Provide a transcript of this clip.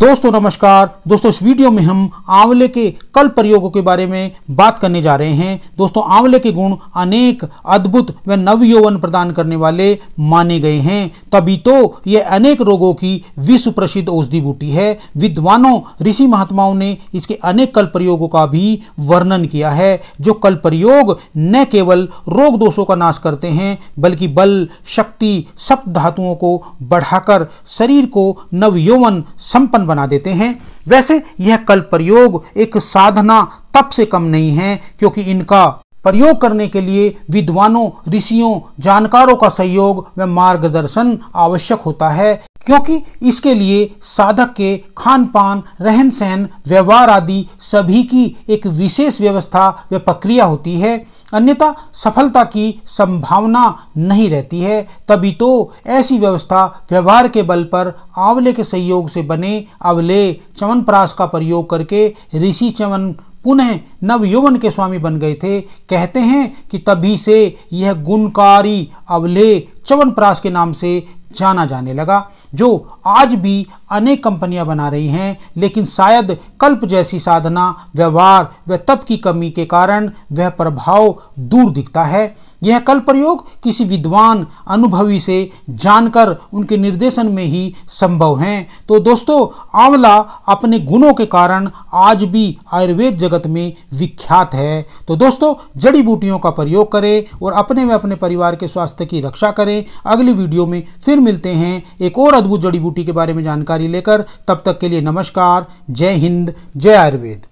दोस्तों नमस्कार दोस्तों इस वीडियो में हम आंवले के कल प्रयोगों के बारे में बात करने जा रहे हैं दोस्तों आंवले के गुण अनेक अद्भुत व नव यौवन प्रदान करने वाले माने गए हैं तभी तो ये अनेक रोगों की विश्व प्रसिद्ध औषधि बूटी है विद्वानों ऋषि महात्माओं ने इसके अनेक कल प्रयोगों का भी वर्णन किया है जो कल प्रयोग न केवल रोग दोषों का नाश करते हैं बल्कि बल शक्ति सप्त धातुओं को बढ़ाकर शरीर को नव यौवन संपन्न बना देते हैं वैसे यह कल प्रयोग एक साधना तप से कम नहीं है क्योंकि इनका प्रयोग करने के लिए विद्वानों ऋषियों जानकारों का सहयोग व मार्गदर्शन आवश्यक होता है क्योंकि इसके लिए साधक के खान पान रहन सहन व्यवहार आदि सभी की एक विशेष व्यवस्था व प्रक्रिया होती है अन्यथा सफलता की संभावना नहीं रहती है तभी तो ऐसी व्यवस्था व्यवहार के बल पर आंवले के सहयोग से बने अवले चवनप्राश का प्रयोग करके ऋषि चवन पुनः नव यौवन के स्वामी बन गए थे कहते हैं कि तभी से यह गुणकारी अवले चवन प्रास के नाम से जाना जाने लगा जो आज भी अनेक कंपनियां बना रही हैं लेकिन शायद कल्प जैसी साधना व्यवहार व तप की कमी के कारण वह प्रभाव दूर दिखता है यह कल प्रयोग किसी विद्वान अनुभवी से जानकर उनके निर्देशन में ही संभव हैं तो दोस्तों आंवला अपने गुणों के कारण आज भी आयुर्वेद जगत में विख्यात है तो दोस्तों जड़ी बूटियों का प्रयोग करें और अपने व अपने परिवार के स्वास्थ्य की रक्षा करें अगली वीडियो में फिर मिलते हैं एक और अद्भुत जड़ी बूटी के बारे में जानकारी लेकर तब तक के लिए नमस्कार जय हिंद जय आयुर्वेद